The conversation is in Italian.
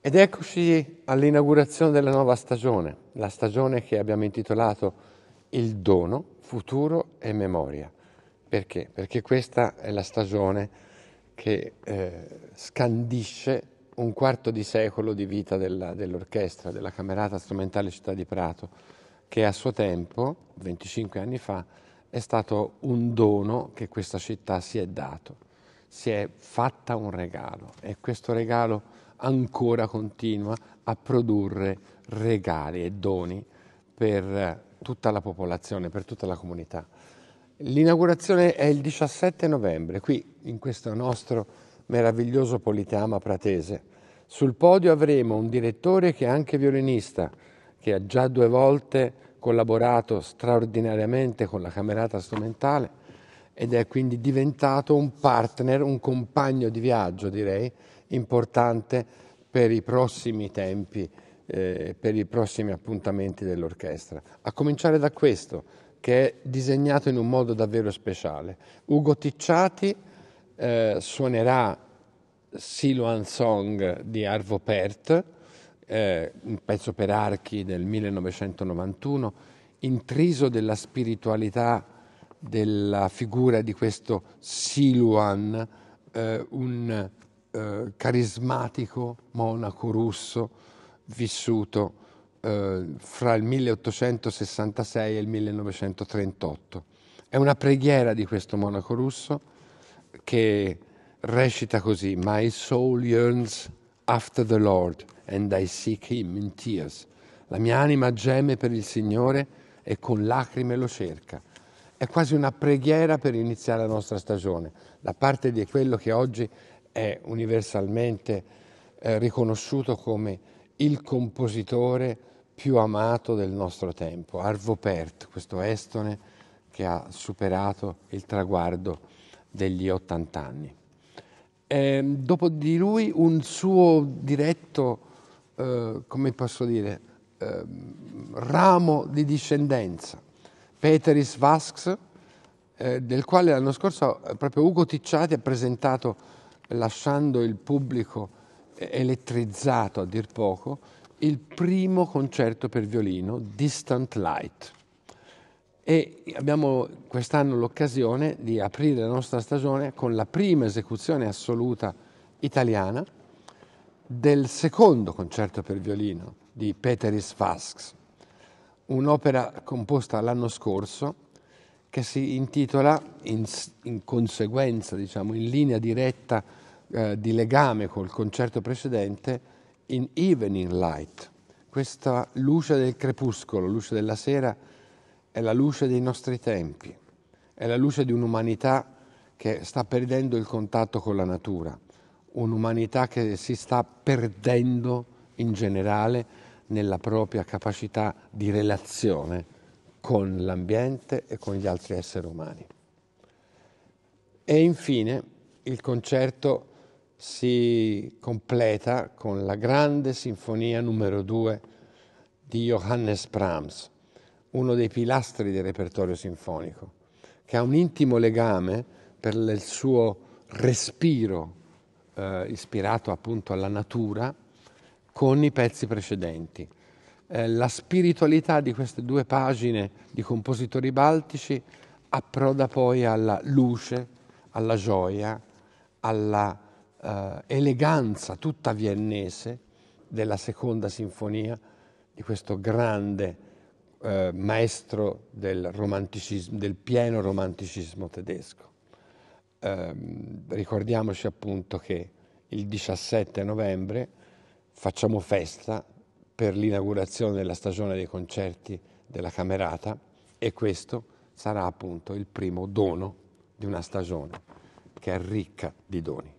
Ed eccoci all'inaugurazione della nuova stagione, la stagione che abbiamo intitolato Il dono, futuro e memoria. Perché? Perché questa è la stagione che eh, scandisce un quarto di secolo di vita della, dell'orchestra, della Camerata Strumentale Città di Prato, che a suo tempo, 25 anni fa, è stato un dono che questa città si è dato, si è fatta un regalo e questo regalo ancora continua a produrre regali e doni per tutta la popolazione, per tutta la comunità. L'inaugurazione è il 17 novembre, qui in questo nostro meraviglioso Politeama Pratese. Sul podio avremo un direttore che è anche violinista, che ha già due volte collaborato straordinariamente con la camerata strumentale ed è quindi diventato un partner, un compagno di viaggio direi, importante per i prossimi tempi, eh, per i prossimi appuntamenti dell'orchestra. A cominciare da questo, che è disegnato in un modo davvero speciale. Ugo Ticciati eh, suonerà Siluan Song di Arvo Pärt, eh, un pezzo per archi del 1991, intriso della spiritualità della figura di questo Siluan, eh, un eh, carismatico monaco russo vissuto eh, fra il 1866 e il 1938. È una preghiera di questo monaco russo che recita così: My soul yearns after the Lord and I seek him in tears. La mia anima geme per il Signore e con lacrime lo cerca. È quasi una preghiera per iniziare la nostra stagione. da parte di quello che oggi è universalmente eh, riconosciuto come il compositore più amato del nostro tempo, Arvo Pärt, questo estone che ha superato il traguardo degli 80 anni. E, ehm, dopo di lui un suo diretto, eh, come posso dire, eh, ramo di discendenza, Peteris Vasks, eh, del quale l'anno scorso eh, proprio Ugo Ticciati ha presentato lasciando il pubblico eh, elettrizzato a dir poco, il primo concerto per violino, Distant Light. E abbiamo quest'anno l'occasione di aprire la nostra stagione con la prima esecuzione assoluta italiana del secondo concerto per violino di Peteris Fasks, un'opera composta l'anno scorso che si intitola in, in conseguenza, diciamo, in linea diretta eh, di legame col concerto precedente, In Evening Light. Questa luce del crepuscolo, luce della sera, è la luce dei nostri tempi, è la luce di un'umanità che sta perdendo il contatto con la natura, un'umanità che si sta perdendo in generale nella propria capacità di relazione con l'ambiente e con gli altri esseri umani. E infine il concerto si completa con la grande sinfonia numero 2 di Johannes Brahms, uno dei pilastri del repertorio sinfonico, che ha un intimo legame per il suo respiro eh, ispirato appunto alla natura con i pezzi precedenti eh, la spiritualità di queste due pagine di compositori baltici approda poi alla luce, alla gioia, alla eh, eleganza tutta viennese della seconda sinfonia di questo grande eh, maestro del, del, pieno romanticismo tedesco. Eh, ricordiamoci appunto che il 17 novembre facciamo festa per l'inaugurazione della stagione dei concerti della Camerata e questo sarà appunto il primo dono di una stagione che è ricca di doni.